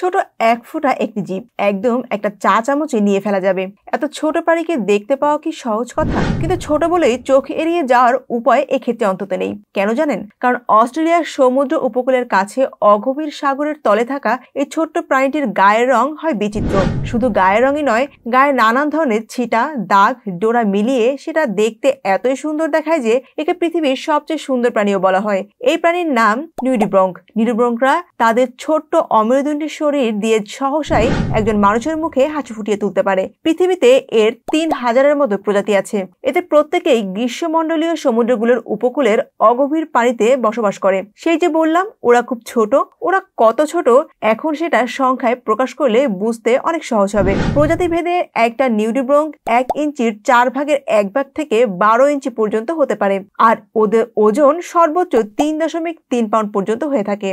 ছোট এক ফোঁটা একটি জীব একদম একটা চা চামচে নিয়ে ফেলা যাবে এত ছোট পাড়িকে দেখতে পাওয়া কি সহজ কথা কিন্তু ছোট বলেই চোখ এড়িয়ে যাওয়ার উপায় এক্ষেত্রে অন্তত নেই কেন জানেন কারণ অস্ট্রেলিয়ার সমুদ্র উপকূলের কাছে অগভীর সাগরের তলে থাকা এই ছোট্ট প্রাণীটির গায়ের রং হয় বিচিত্র শুধু গায়ের রঙই নয় গায়ে নানান ধরনের ছিটা দাগ ডোরা মিলিয়ে সেটা দেখতে এতই সুন্দর দেখায় যে একে পৃথিবীর সবচেয়ে সুন্দর প্রাণীও বলা হয় এই প্রাণীর নাম নিউডিব্রঙ্ক নিউডিব্রঙ্করা তাদের ছোট্ট অমেরুদণ্ডী শরীর দিয়ে সহসাই একজন মানুষের মুখে হাঁচু ফুটিয়ে তুলতে পারে পৃথিবীতে ভারতে এর তিন হাজারের মতো প্রজাতি আছে এদের প্রত্যেকেই গ্রীষ্মমণ্ডলীয় সমুদ্রগুলোর উপকূলের অগভীর পানিতে বসবাস করে সেই যে বললাম ওরা খুব ছোট ওরা কত ছোট এখন সেটা সংখ্যায় প্রকাশ করলে বুঝতে অনেক সহজ হবে প্রজাতি ভেদে একটা নিউডিব্রং এক ইঞ্চির চার ভাগের এক ভাগ থেকে বারো ইঞ্চি পর্যন্ত হতে পারে আর ওদের ওজন সর্বোচ্চ তিন দশমিক তিন পাউন্ড পর্যন্ত হয়ে থাকে